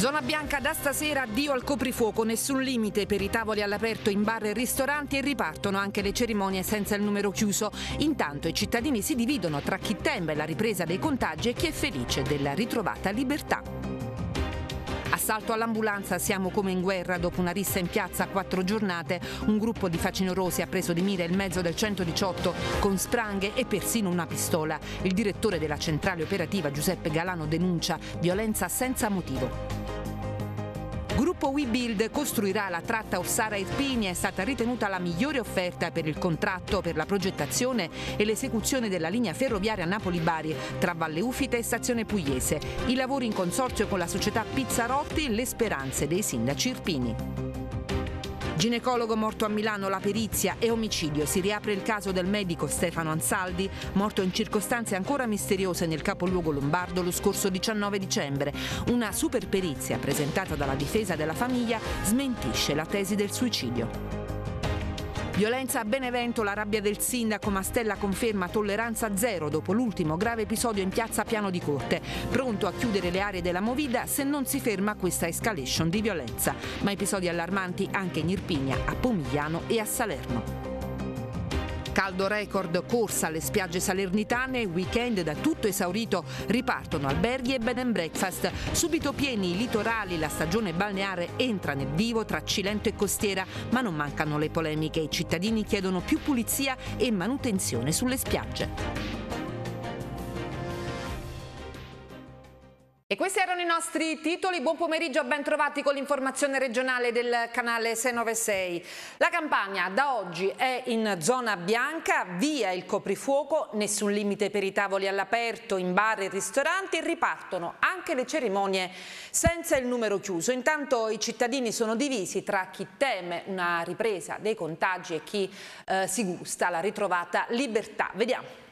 Zona bianca da stasera, addio al coprifuoco, nessun limite per i tavoli all'aperto in bar e ristoranti e ripartono anche le cerimonie senza il numero chiuso. Intanto i cittadini si dividono tra chi teme la ripresa dei contagi e chi è felice della ritrovata libertà. Assalto all'ambulanza, siamo come in guerra, dopo una rissa in piazza a quattro giornate, un gruppo di facinorosi ha preso di mira il mezzo del 118 con spranghe e persino una pistola. Il direttore della centrale operativa Giuseppe Galano denuncia violenza senza motivo. Gruppo WeBuild costruirà la tratta Orsara-Irpini, è stata ritenuta la migliore offerta per il contratto per la progettazione e l'esecuzione della linea ferroviaria Napoli-Bari tra Valle Ufite e Stazione Pugliese. I lavori in consorzio con la società Pizzarotti, le speranze dei sindaci irpini. Ginecologo morto a Milano, la perizia e omicidio. Si riapre il caso del medico Stefano Ansaldi, morto in circostanze ancora misteriose nel capoluogo lombardo lo scorso 19 dicembre. Una superperizia presentata dalla difesa della famiglia smentisce la tesi del suicidio. Violenza a Benevento, la rabbia del sindaco Mastella conferma tolleranza zero dopo l'ultimo grave episodio in piazza Piano di Corte, pronto a chiudere le aree della Movida se non si ferma questa escalation di violenza. Ma episodi allarmanti anche in Irpigna, a Pomigliano e a Salerno. Caldo record, corsa alle spiagge salernitane, weekend da tutto esaurito, ripartono alberghi e bed and breakfast. Subito pieni i litorali, la stagione balneare entra nel vivo tra Cilento e Costiera, ma non mancano le polemiche. I cittadini chiedono più pulizia e manutenzione sulle spiagge. questi erano i nostri titoli. Buon pomeriggio, ben trovati con l'informazione regionale del canale 696. La campagna da oggi è in zona bianca, via il coprifuoco, nessun limite per i tavoli all'aperto, in bar e ristoranti, ripartono anche le cerimonie senza il numero chiuso. Intanto i cittadini sono divisi tra chi teme una ripresa dei contagi e chi eh, si gusta la ritrovata libertà. Vediamo.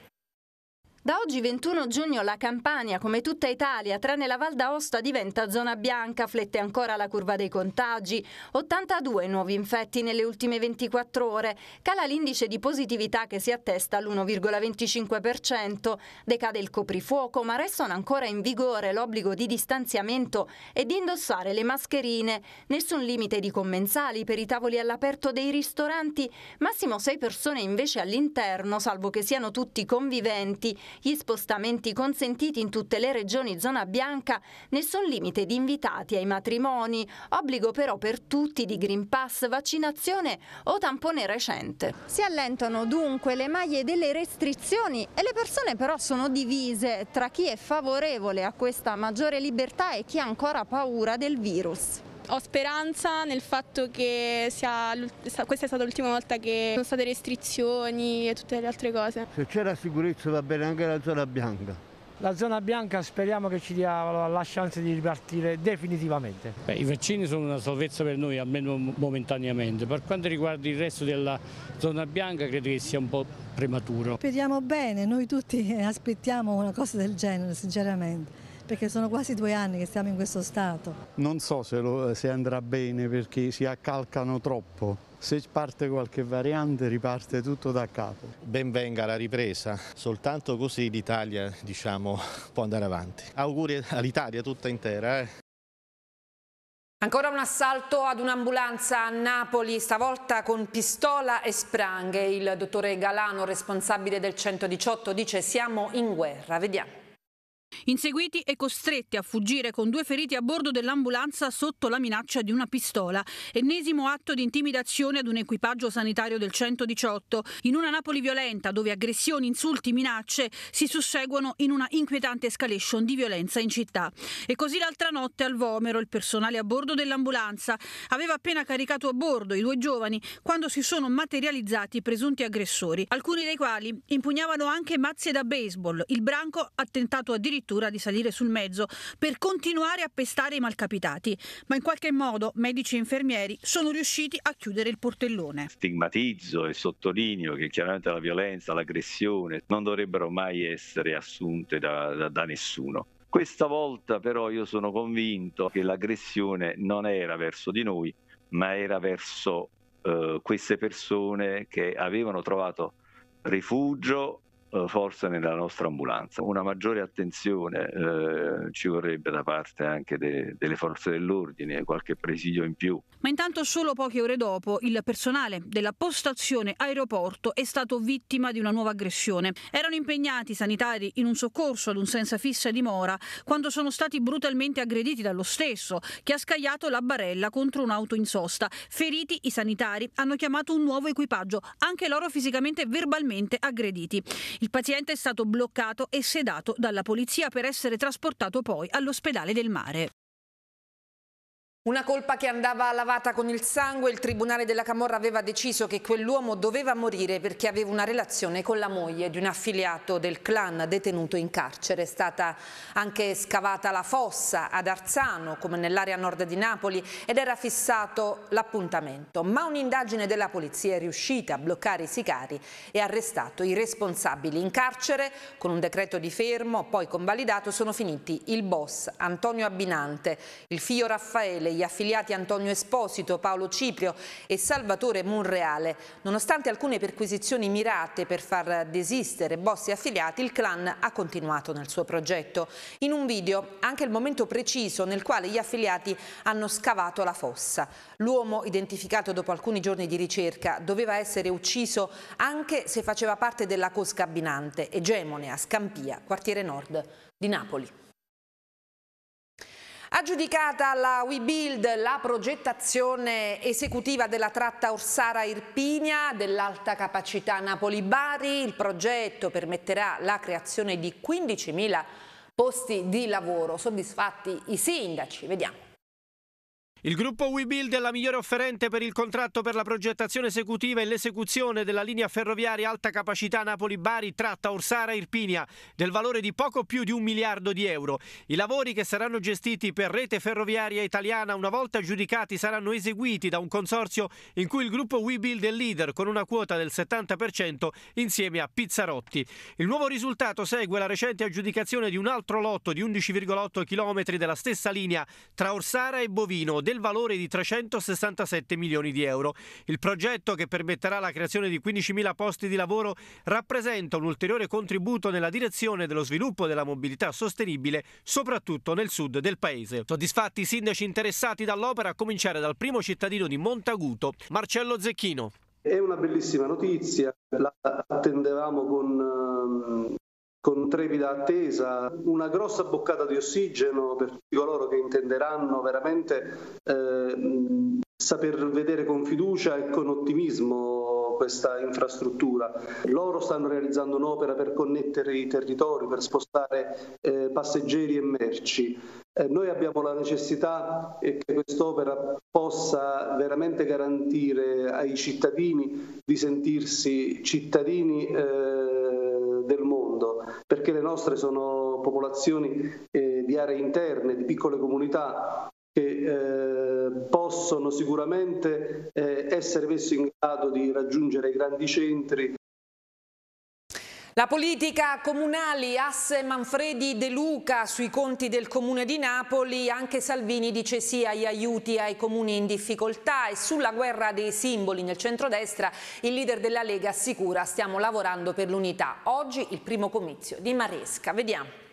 Da oggi 21 giugno la Campania, come tutta Italia, tranne la Val d'Aosta, diventa zona bianca, flette ancora la curva dei contagi. 82 nuovi infetti nelle ultime 24 ore. Cala l'indice di positività che si attesta all'1,25%. Decade il coprifuoco, ma restano ancora in vigore l'obbligo di distanziamento e di indossare le mascherine. Nessun limite di commensali per i tavoli all'aperto dei ristoranti, massimo 6 persone invece all'interno, salvo che siano tutti conviventi. Gli spostamenti consentiti in tutte le regioni zona bianca, nessun limite di invitati ai matrimoni, obbligo però per tutti di Green Pass, vaccinazione o tampone recente. Si allentano dunque le maglie delle restrizioni e le persone però sono divise tra chi è favorevole a questa maggiore libertà e chi ha ancora paura del virus ho speranza nel fatto che sia, questa è stata l'ultima volta che sono state restrizioni e tutte le altre cose. Se c'è la sicurezza va bene anche la zona bianca. La zona bianca speriamo che ci dia la chance di ripartire definitivamente. Beh, I vaccini sono una salvezza per noi, almeno momentaneamente. Per quanto riguarda il resto della zona bianca credo che sia un po' prematuro. Speriamo bene, noi tutti aspettiamo una cosa del genere, sinceramente perché sono quasi due anni che stiamo in questo stato. Non so se, lo, se andrà bene perché si accalcano troppo. Se parte qualche variante riparte tutto da capo. Ben venga la ripresa, soltanto così l'Italia diciamo, può andare avanti. Auguri all'Italia tutta intera. Eh. Ancora un assalto ad un'ambulanza a Napoli, stavolta con pistola e spranghe. Il dottore Galano, responsabile del 118, dice siamo in guerra. Vediamo. Inseguiti e costretti a fuggire con due feriti a bordo dell'ambulanza sotto la minaccia di una pistola. Ennesimo atto di intimidazione ad un equipaggio sanitario del 118. In una Napoli violenta dove aggressioni, insulti, minacce si susseguono in una inquietante escalation di violenza in città. E così l'altra notte al Vomero il personale a bordo dell'ambulanza aveva appena caricato a bordo i due giovani quando si sono materializzati i presunti aggressori, alcuni dei quali impugnavano anche mazze da baseball, il branco ha tentato addirittura addirittura di salire sul mezzo per continuare a pestare i malcapitati, ma in qualche modo medici e infermieri sono riusciti a chiudere il portellone. Stigmatizzo e sottolineo che chiaramente la violenza, l'aggressione non dovrebbero mai essere assunte da, da, da nessuno. Questa volta però io sono convinto che l'aggressione non era verso di noi, ma era verso eh, queste persone che avevano trovato rifugio eh, forse nella nostra ambulanza. Una maggiore attenzione eh, ci vorrebbe da parte anche de- delle forze dell'ordine, qualche presidio in più. Ma intanto solo poche ore dopo il personale della postazione aeroporto è stato vittima di una nuova aggressione. Erano impegnati i sanitari in un soccorso ad un senza fissa dimora quando sono stati brutalmente aggrediti dallo stesso, che ha scagliato la barella contro un'auto in sosta. Feriti i sanitari hanno chiamato un nuovo equipaggio, anche loro fisicamente e verbalmente aggrediti. Il paziente è stato bloccato e sedato dalla polizia per essere trasportato poi all'ospedale del mare. Una colpa che andava lavata con il sangue, il Tribunale della Camorra aveva deciso che quell'uomo doveva morire perché aveva una relazione con la moglie di un affiliato del clan detenuto in carcere. È stata anche scavata la fossa ad Arzano, come nell'area nord di Napoli, ed era fissato l'appuntamento. Ma un'indagine della polizia è riuscita a bloccare i sicari e ha arrestato i responsabili. In carcere, con un decreto di fermo, poi convalidato, sono finiti il boss Antonio Abbinante, il figlio Raffaele, gli affiliati Antonio Esposito, Paolo Ciprio e Salvatore Monreale. Nonostante alcune perquisizioni mirate per far desistere Bossi e affiliati, il clan ha continuato nel suo progetto. In un video anche il momento preciso nel quale gli affiliati hanno scavato la fossa. L'uomo, identificato dopo alcuni giorni di ricerca, doveva essere ucciso anche se faceva parte della cosca abbinante, egemone a Scampia, quartiere nord di Napoli. Aggiudicata alla WeBuild la progettazione esecutiva della tratta Orsara-Irpinia dell'alta capacità Napoli-Bari, il progetto permetterà la creazione di 15.000 posti di lavoro. Soddisfatti i sindaci, vediamo. Il gruppo WeBuild è la migliore offerente per il contratto per la progettazione esecutiva e l'esecuzione della linea ferroviaria alta capacità Napoli-Bari tratta Orsara-Irpinia del valore di poco più di un miliardo di euro. I lavori che saranno gestiti per rete ferroviaria italiana una volta giudicati saranno eseguiti da un consorzio in cui il gruppo WeBuild è leader con una quota del 70% insieme a Pizzarotti. Il nuovo risultato segue la recente aggiudicazione di un altro lotto di 11,8 km della stessa linea tra Orsara e Bovino del valore di 367 milioni di euro. Il progetto, che permetterà la creazione di 15.000 posti di lavoro, rappresenta un ulteriore contributo nella direzione dello sviluppo della mobilità sostenibile, soprattutto nel sud del paese. Soddisfatti i sindaci interessati dall'opera, a cominciare dal primo cittadino di Montaguto, Marcello Zecchino. È una bellissima notizia, la attendevamo con ehm, con trepida attesa, una grossa boccata di ossigeno per tutti coloro che intenderanno veramente eh, saper vedere con fiducia e con ottimismo questa infrastruttura. Loro stanno realizzando un'opera per connettere i territori, per spostare eh, passeggeri e merci. Eh, noi abbiamo la necessità che quest'opera possa veramente garantire ai cittadini di sentirsi cittadini eh, del mondo mondo, perché le nostre sono popolazioni eh, di aree interne, di piccole comunità che eh, possono sicuramente eh, essere messe in grado di raggiungere i grandi centri la politica comunali, asse Manfredi De Luca sui conti del comune di Napoli, anche Salvini dice sì agli aiuti ai comuni in difficoltà e sulla guerra dei simboli nel centrodestra il leader della Lega assicura stiamo lavorando per l'unità. Oggi il primo comizio di Maresca. Vediamo.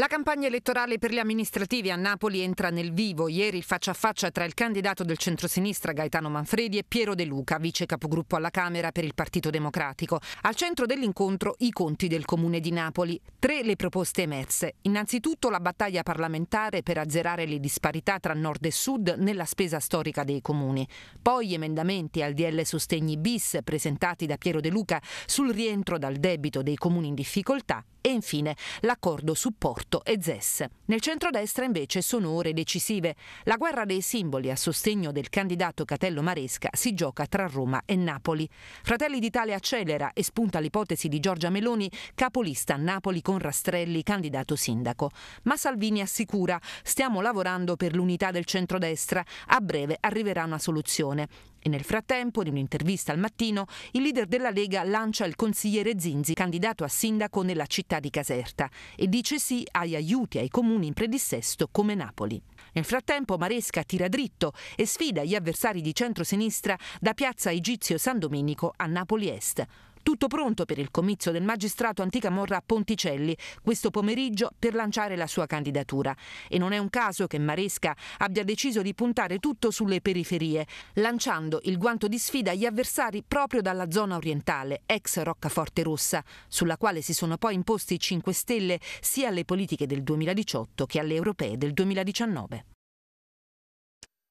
La campagna elettorale per gli amministrativi a Napoli entra nel vivo. Ieri il faccia a faccia tra il candidato del centrosinistra Gaetano Manfredi e Piero De Luca, vice capogruppo alla Camera per il Partito Democratico. Al centro dell'incontro i conti del comune di Napoli. Tre le proposte emerse. Innanzitutto la battaglia parlamentare per azzerare le disparità tra nord e sud nella spesa storica dei comuni. Poi gli emendamenti al DL Sostegni bis presentati da Piero De Luca sul rientro dal debito dei comuni in difficoltà e infine l'accordo su Porto e ZES. Nel centrodestra invece sono ore decisive. La guerra dei simboli a sostegno del candidato Catello Maresca si gioca tra Roma e Napoli. Fratelli d'Italia accelera e spunta l'ipotesi di Giorgia Meloni, capolista a Napoli con Rastrelli, candidato sindaco. Ma Salvini assicura, stiamo lavorando per l'unità del centrodestra, a breve arriverà una soluzione. E nel frattempo, in un'intervista al mattino, il leader della Lega lancia il consigliere Zinzi, candidato a sindaco nella città di Caserta, e dice sì agli aiuti ai comuni in predissesto come Napoli. Nel frattempo Maresca tira dritto e sfida gli avversari di centrosinistra da piazza Egizio San Domenico a Napoli Est. Tutto pronto per il comizio del magistrato Antica Morra Ponticelli questo pomeriggio per lanciare la sua candidatura. E non è un caso che Maresca abbia deciso di puntare tutto sulle periferie, lanciando il guanto di sfida agli avversari proprio dalla zona orientale, ex Roccaforte Rossa, sulla quale si sono poi imposti 5 Stelle sia alle politiche del 2018 che alle europee del 2019.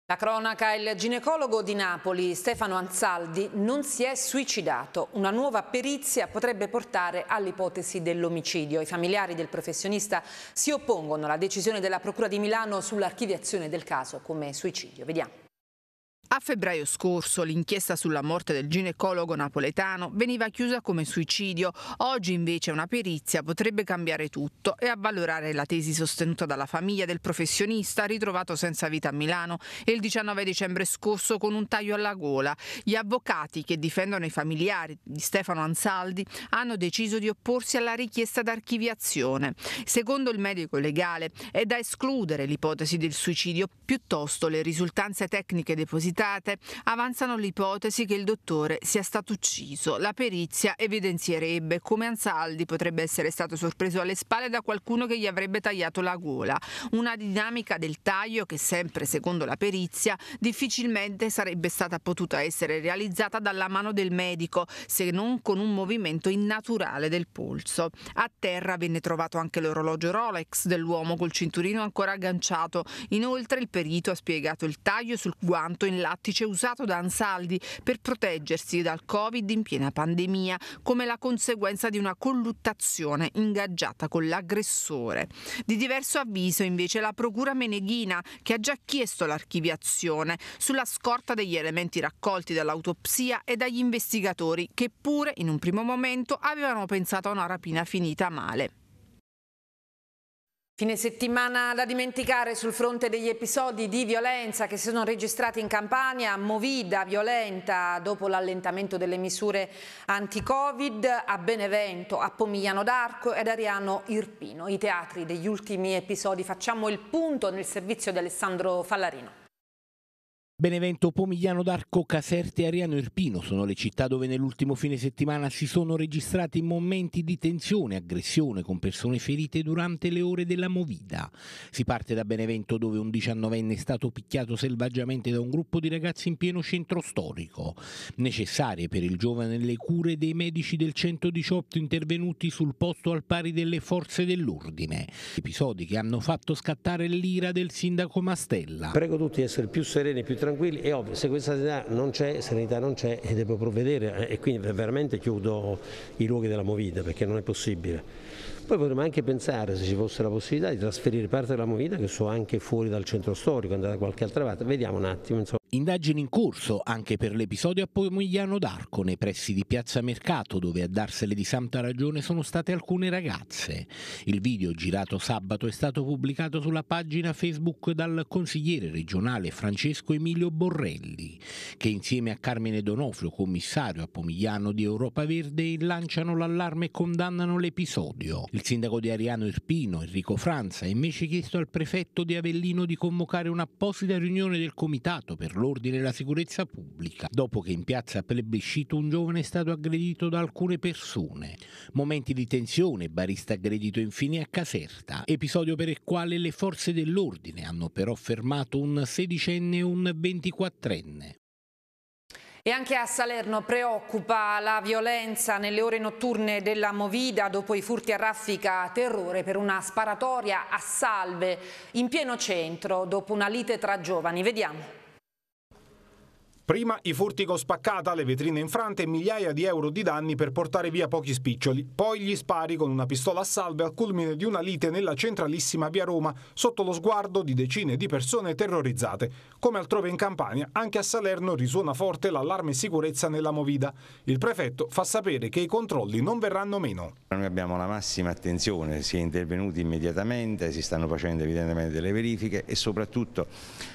La cronaca, il ginecologo di Napoli Stefano Ansaldi non si è suicidato. Una nuova perizia potrebbe portare all'ipotesi dell'omicidio. I familiari del professionista si oppongono alla decisione della Procura di Milano sull'archiviazione del caso come suicidio. Vediamo. A febbraio scorso l'inchiesta sulla morte del ginecologo napoletano veniva chiusa come suicidio, oggi invece una perizia potrebbe cambiare tutto e avvalorare la tesi sostenuta dalla famiglia del professionista ritrovato senza vita a Milano il 19 dicembre scorso con un taglio alla gola. Gli avvocati che difendono i familiari di Stefano Ansaldi hanno deciso di opporsi alla richiesta d'archiviazione. Secondo il medico legale è da escludere l'ipotesi del suicidio, piuttosto le risultanze tecniche depositate citate. Avanzano l'ipotesi che il dottore sia stato ucciso. La perizia evidenzierebbe come Ansaldi potrebbe essere stato sorpreso alle spalle da qualcuno che gli avrebbe tagliato la gola. Una dinamica del taglio che sempre secondo la perizia difficilmente sarebbe stata potuta essere realizzata dalla mano del medico se non con un movimento innaturale del polso. A terra venne trovato anche l'orologio Rolex dell'uomo col cinturino ancora agganciato. Inoltre il perito ha spiegato il taglio sul guanto in là lattice usato da Ansaldi per proteggersi dal Covid in piena pandemia, come la conseguenza di una colluttazione ingaggiata con l'aggressore. Di diverso avviso invece la procura meneghina che ha già chiesto l'archiviazione sulla scorta degli elementi raccolti dall'autopsia e dagli investigatori che pure in un primo momento avevano pensato a una rapina finita male. Fine settimana da dimenticare sul fronte degli episodi di violenza che si sono registrati in Campania, movida, violenta dopo l'allentamento delle misure anti-Covid a Benevento, a Pomigliano d'Arco ed Ariano Irpino. I teatri degli ultimi episodi. Facciamo il punto nel servizio di Alessandro Fallarino. Benevento, Pomigliano d'Arco, Caserte, e Ariano Irpino sono le città dove nell'ultimo fine settimana si sono registrati momenti di tensione e aggressione con persone ferite durante le ore della movida. Si parte da Benevento dove un 19enne è stato picchiato selvaggiamente da un gruppo di ragazzi in pieno centro storico. Necessarie per il giovane le cure dei medici del 118 intervenuti sul posto al pari delle forze dell'ordine. Episodi che hanno fatto scattare l'ira del sindaco Mastella. Prego tutti di essere più sereni e più tranquilli tranquilli, è ovvio, se questa sanità non c'è, sanità non c'è e devo provvedere eh, e quindi veramente chiudo i luoghi della movida perché non è possibile. Poi potremmo anche pensare se ci fosse la possibilità di trasferire parte della movida che so anche fuori dal centro storico, andare da qualche altra parte, vediamo un attimo insomma. Indagini in corso anche per l'episodio a Pomigliano d'Arco, nei pressi di Piazza Mercato, dove a darsele di santa ragione sono state alcune ragazze. Il video girato sabato è stato pubblicato sulla pagina Facebook dal consigliere regionale Francesco Emilio Borrelli, che insieme a Carmine Donofrio, commissario a Pomigliano di Europa Verde, lanciano l'allarme e condannano l'episodio. Il sindaco di Ariano Irpino, Enrico Franza, ha invece chiesto al prefetto di Avellino di convocare un'apposita riunione del comitato per l'ordine e la sicurezza pubblica, dopo che in piazza plebiscito un giovane è stato aggredito da alcune persone. Momenti di tensione, barista aggredito infine a Caserta, episodio per il quale le forze dell'ordine hanno però fermato un sedicenne e un ventiquattrenne. E anche a Salerno preoccupa la violenza nelle ore notturne della Movida dopo i furti a raffica terrore per una sparatoria a salve in pieno centro dopo una lite tra giovani. Vediamo. Prima i furti con spaccata, le vetrine infrante e migliaia di euro di danni per portare via pochi spiccioli. Poi gli spari con una pistola a salve al culmine di una lite nella centralissima via Roma, sotto lo sguardo di decine di persone terrorizzate. Come altrove in Campania, anche a Salerno risuona forte l'allarme sicurezza nella Movida. Il prefetto fa sapere che i controlli non verranno meno. Noi abbiamo la massima attenzione, si è intervenuti immediatamente, si stanno facendo evidentemente delle verifiche e soprattutto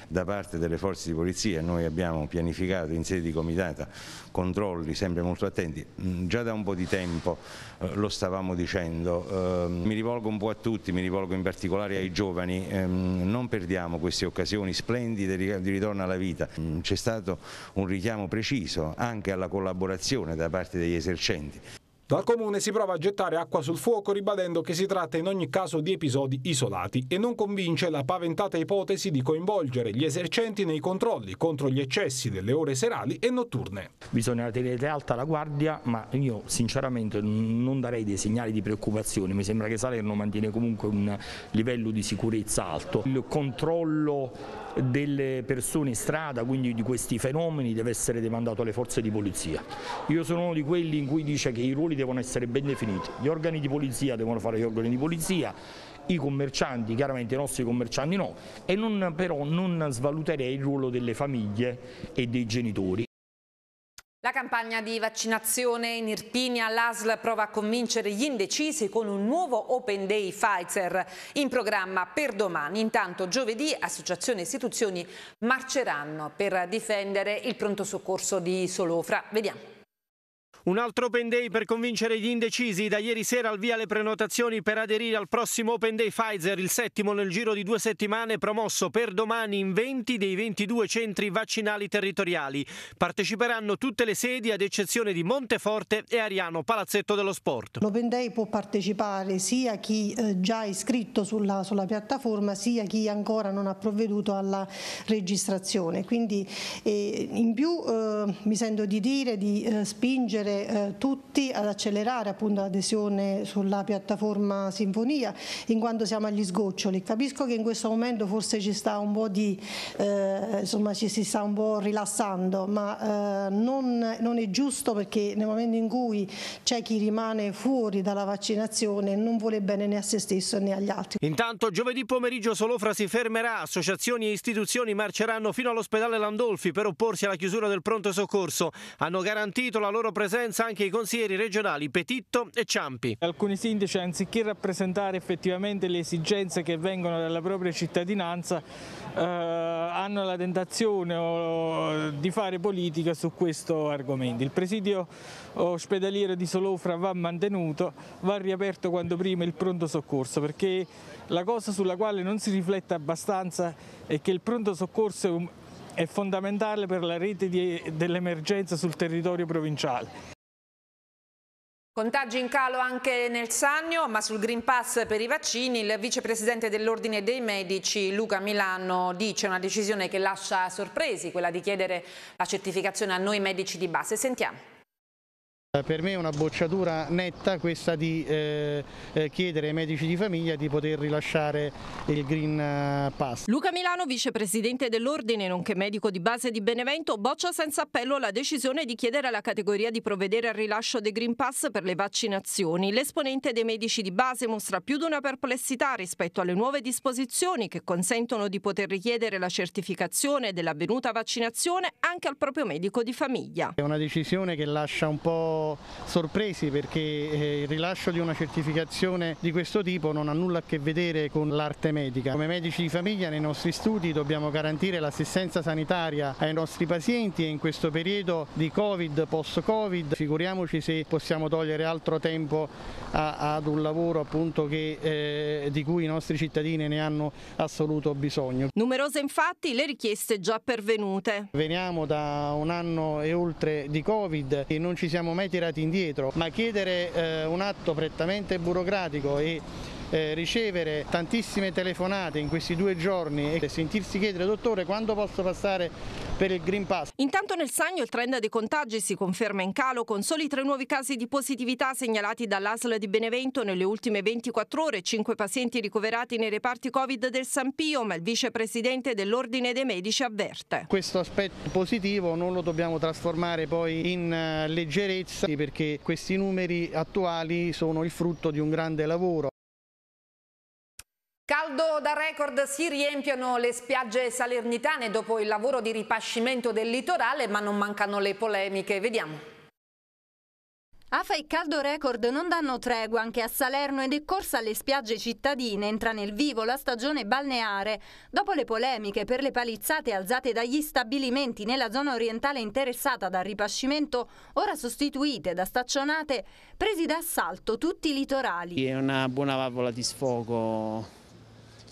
da parte delle forze di polizia noi abbiamo pianificato verificato in sede di comitata controlli sempre molto attenti, mm, già da un po' di tempo eh, lo stavamo dicendo, ehm, mi rivolgo un po' a tutti, mi rivolgo in particolare ai giovani, ehm, non perdiamo queste occasioni splendide di ritorno alla vita, mm, c'è stato un richiamo preciso anche alla collaborazione da parte degli esercenti. Dal comune si prova a gettare acqua sul fuoco ribadendo che si tratta in ogni caso di episodi isolati e non convince la paventata ipotesi di coinvolgere gli esercenti nei controlli contro gli eccessi delle ore serali e notturne. Bisogna tenere alta la guardia, ma io sinceramente non darei dei segnali di preoccupazione, mi sembra che Salerno mantiene comunque un livello di sicurezza alto. Il controllo delle persone in strada, quindi di questi fenomeni, deve essere demandato alle forze di polizia. Io sono uno di quelli in cui dice che i ruoli devono essere ben definiti, gli organi di polizia devono fare gli organi di polizia, i commercianti, chiaramente i nostri commercianti no, e non, però non svaluterei il ruolo delle famiglie e dei genitori. La campagna di vaccinazione in Irpinia, l'ASL prova a convincere gli indecisi con un nuovo Open Day Pfizer in programma per domani. Intanto giovedì associazioni e istituzioni marceranno per difendere il pronto soccorso di Solofra. Vediamo. Un altro Open Day per convincere gli indecisi. Da ieri sera al via le prenotazioni per aderire al prossimo Open Day Pfizer, il settimo nel giro di due settimane, promosso per domani in 20 dei 22 centri vaccinali territoriali. Parteciperanno tutte le sedi ad eccezione di Monteforte e Ariano, Palazzetto dello Sport. L'Open Day può partecipare sia chi eh, già è iscritto sulla, sulla piattaforma sia chi ancora non ha provveduto alla registrazione. Quindi eh, in più eh, mi sento di dire di eh, spingere eh, tutti ad accelerare appunto l'adesione sulla piattaforma Sinfonia in quanto siamo agli sgoccioli. Capisco che in questo momento forse ci sta un po' di eh, insomma ci si sta un po' rilassando, ma eh, non, non, è giusto perché nel momento in cui c'è chi rimane fuori dalla vaccinazione non vuole bene né a se stesso né agli altri. Intanto giovedì pomeriggio Solofra si fermerà, associazioni e istituzioni marceranno fino all'ospedale Landolfi per opporsi alla chiusura del pronto soccorso. Hanno garantito la loro presenza pensa anche i consiglieri regionali Petitto e Ciampi. Alcuni sindaci anziché rappresentare effettivamente le esigenze che vengono dalla propria cittadinanza eh, hanno la tentazione o, di fare politica su questo argomento. Il presidio ospedaliero di Solofra va mantenuto, va riaperto quanto prima il pronto soccorso perché la cosa sulla quale non si riflette abbastanza è che il pronto soccorso è un è fondamentale per la rete dell'emergenza sul territorio provinciale. Contagi in calo anche nel Sannio, ma sul Green Pass per i vaccini il vicepresidente dell'Ordine dei Medici Luca Milano dice una decisione che lascia sorpresi, quella di chiedere la certificazione a noi medici di base. Sentiamo. Eh, per me è una bocciatura netta questa di eh, eh, chiedere ai medici di famiglia di poter rilasciare il Green eh, Pass. Luca Milano, vicepresidente dell'Ordine, nonché medico di base di Benevento, boccia senza appello la decisione di chiedere alla categoria di provvedere al rilascio dei Green Pass per le vaccinazioni. L'esponente dei medici di base mostra più di una perplessità rispetto alle nuove disposizioni che consentono di poter richiedere la certificazione dell'avvenuta vaccinazione anche al proprio medico di famiglia. È una decisione che lascia un po' sorpresi perché eh, il rilascio di una certificazione di questo tipo non ha nulla a che vedere con l'arte medica. Come medici di famiglia nei nostri studi dobbiamo garantire l'assistenza sanitaria ai nostri pazienti e in questo periodo di Covid, post-Covid, figuriamoci se possiamo togliere altro tempo a, ad un lavoro appunto che, eh, di cui i nostri cittadini ne hanno assoluto bisogno. Numerose infatti le richieste già pervenute. Veniamo da un anno e oltre di Covid e non ci siamo mai tirati indietro, ma chiedere eh, un atto prettamente burocratico e eh, ricevere tantissime telefonate in questi due giorni e sentirsi chiedere dottore quando posso passare per il Green Pass. Intanto nel Sagno il trend dei contagi si conferma in calo con soli tre nuovi casi di positività segnalati dall'ASL di Benevento nelle ultime 24 ore, cinque pazienti ricoverati nei reparti Covid del San Pio, ma il vicepresidente dell'Ordine dei Medici avverte. Questo aspetto positivo non lo dobbiamo trasformare poi in eh, leggerezza perché questi numeri attuali sono il frutto di un grande lavoro. Riccardo, da record si riempiono le spiagge salernitane dopo il lavoro di ripascimento del litorale, ma non mancano le polemiche. Vediamo. AFA e Caldo Record non danno tregua anche a Salerno ed è corsa alle spiagge cittadine, entra nel vivo la stagione balneare. Dopo le polemiche per le palizzate alzate dagli stabilimenti nella zona orientale interessata dal ripascimento, ora sostituite da staccionate, presi d'assalto tutti i litorali. È una buona valvola di sfogo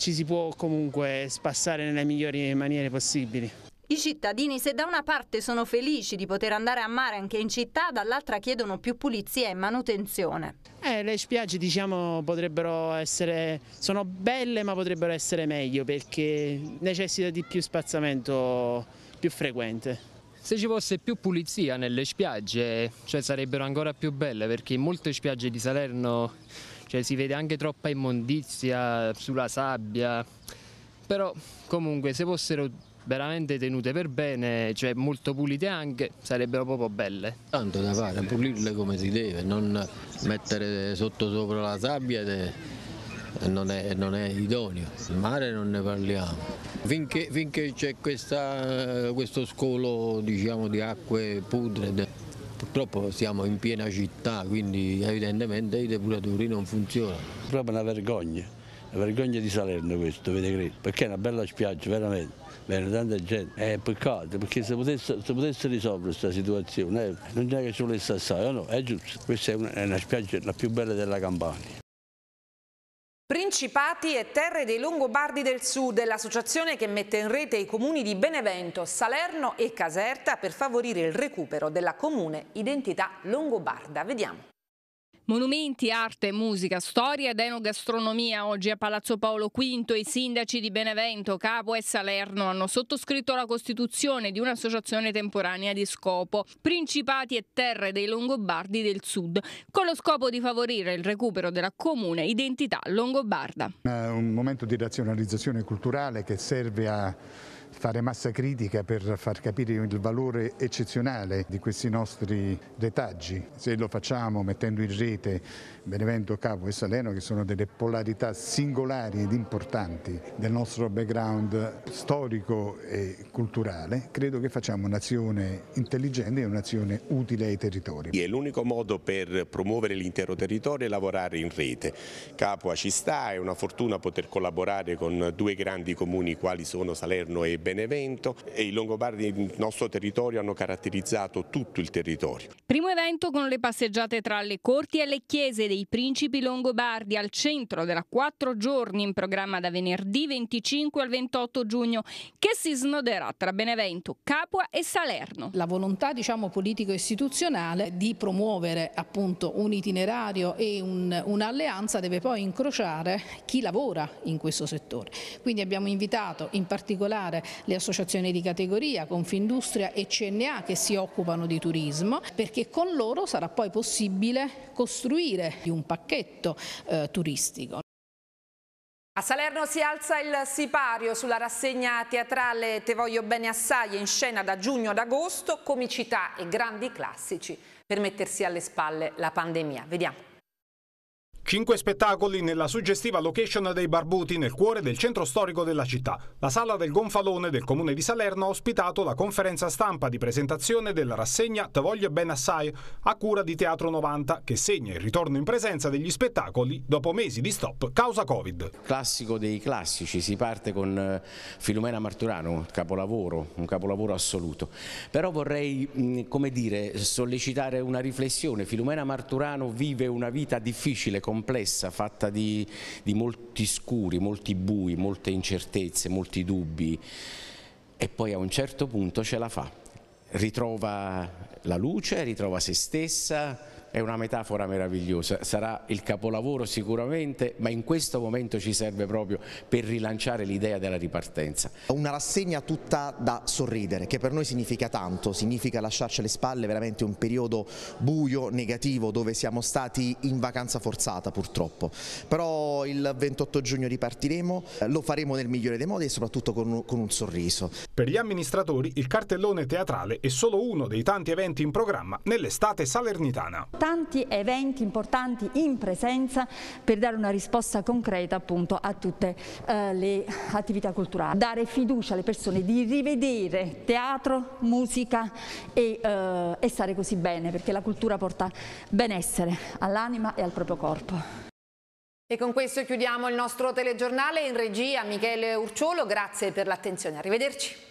ci si può comunque spassare nelle migliori maniere possibili. I cittadini se da una parte sono felici di poter andare a mare anche in città, dall'altra chiedono più pulizia e manutenzione. Eh, le spiagge diciamo potrebbero essere, sono belle ma potrebbero essere meglio perché necessita di più spazzamento più frequente. Se ci fosse più pulizia nelle spiagge, cioè sarebbero ancora più belle perché in molte spiagge di Salerno cioè si vede anche troppa immondizia sulla sabbia, però comunque se fossero veramente tenute per bene, cioè molto pulite anche, sarebbero proprio belle. Tanto da fare, pulirle come si deve, non mettere sotto sopra la sabbia non è, non è idoneo, il mare non ne parliamo. Finché, finché c'è questo scolo diciamo, di acque putride Purtroppo siamo in piena città, quindi evidentemente i depuratori non funzionano. È proprio una vergogna, una vergogna di Salerno questo, avete credo, perché è una bella spiaggia, veramente. Bene, tanta gente. È eh, peccato, perché se potesse, se potesse risolvere questa situazione, eh, non è che ci volesse assai, no? È giusto. Questa è una, è una spiaggia la più bella della Campania. Principati e terre dei Longobardi del Sud, l'associazione che mette in rete i comuni di Benevento, Salerno e Caserta per favorire il recupero della comune identità longobarda. Vediamo. Monumenti, arte, musica, storia ed enogastronomia. Oggi a Palazzo Paolo V i sindaci di Benevento, Capo e Salerno hanno sottoscritto la costituzione di un'associazione temporanea di scopo, Principati e Terre dei Longobardi del Sud, con lo scopo di favorire il recupero della comune identità longobarda. Eh, un momento di razionalizzazione culturale che serve a fare massa critica per far capire il valore eccezionale di questi nostri retaggi. Se lo facciamo mettendo in rete Benevento, Capo e Salerno, che sono delle polarità singolari ed importanti del nostro background storico e culturale, credo che facciamo un'azione intelligente e un'azione utile ai territori. È l'unico modo per promuovere l'intero territorio e lavorare in rete. Capua ci sta, è una fortuna poter collaborare con due grandi comuni quali sono Salerno e Benevento e i Longobardi del nostro territorio hanno caratterizzato tutto il territorio. Primo evento con le passeggiate tra le corti e le chiese dei principi longobardi al centro della quattro giorni in programma da venerdì 25 al 28 giugno che si snoderà tra Benevento, Capua e Salerno. La volontà diciamo, politico-istituzionale di promuovere appunto, un itinerario e un'alleanza un deve poi incrociare chi lavora in questo settore. Quindi abbiamo invitato in particolare le associazioni di categoria, Confindustria e CNA che si occupano di turismo, perché con loro sarà poi possibile costruire un pacchetto eh, turistico. A Salerno si alza il sipario sulla rassegna teatrale Te voglio bene assai in scena da giugno ad agosto, comicità e grandi classici per mettersi alle spalle la pandemia. Vediamo. Cinque spettacoli nella suggestiva location dei Barbuti nel cuore del centro storico della città. La sala del Gonfalone del comune di Salerno ha ospitato la conferenza stampa di presentazione della rassegna Te voglio ben assai a cura di Teatro 90 che segna il ritorno in presenza degli spettacoli dopo mesi di stop causa Covid. Classico dei classici, si parte con eh, Filomena Marturano, capolavoro, un capolavoro assoluto. Però vorrei, mm, come dire, sollecitare una riflessione. Filomena Marturano vive una vita difficile complessa, fatta di, di molti scuri, molti bui, molte incertezze, molti dubbi e poi a un certo punto ce la fa, ritrova la luce, ritrova se stessa, è una metafora meravigliosa, sarà il capolavoro sicuramente, ma in questo momento ci serve proprio per rilanciare l'idea della ripartenza. Una rassegna tutta da sorridere, che per noi significa tanto, significa lasciarci alle spalle veramente un periodo buio, negativo, dove siamo stati in vacanza forzata purtroppo. Però il 28 giugno ripartiremo, lo faremo nel migliore dei modi e soprattutto con un, con un sorriso. Per gli amministratori il cartellone teatrale è solo uno dei tanti eventi in programma nell'estate salernitana importanti eventi, importanti in presenza per dare una risposta concreta appunto a tutte eh, le attività culturali. Dare fiducia alle persone di rivedere teatro, musica e, eh, e stare così bene perché la cultura porta benessere all'anima e al proprio corpo. E con questo chiudiamo il nostro telegiornale in regia Michele Urciolo, grazie per l'attenzione, arrivederci.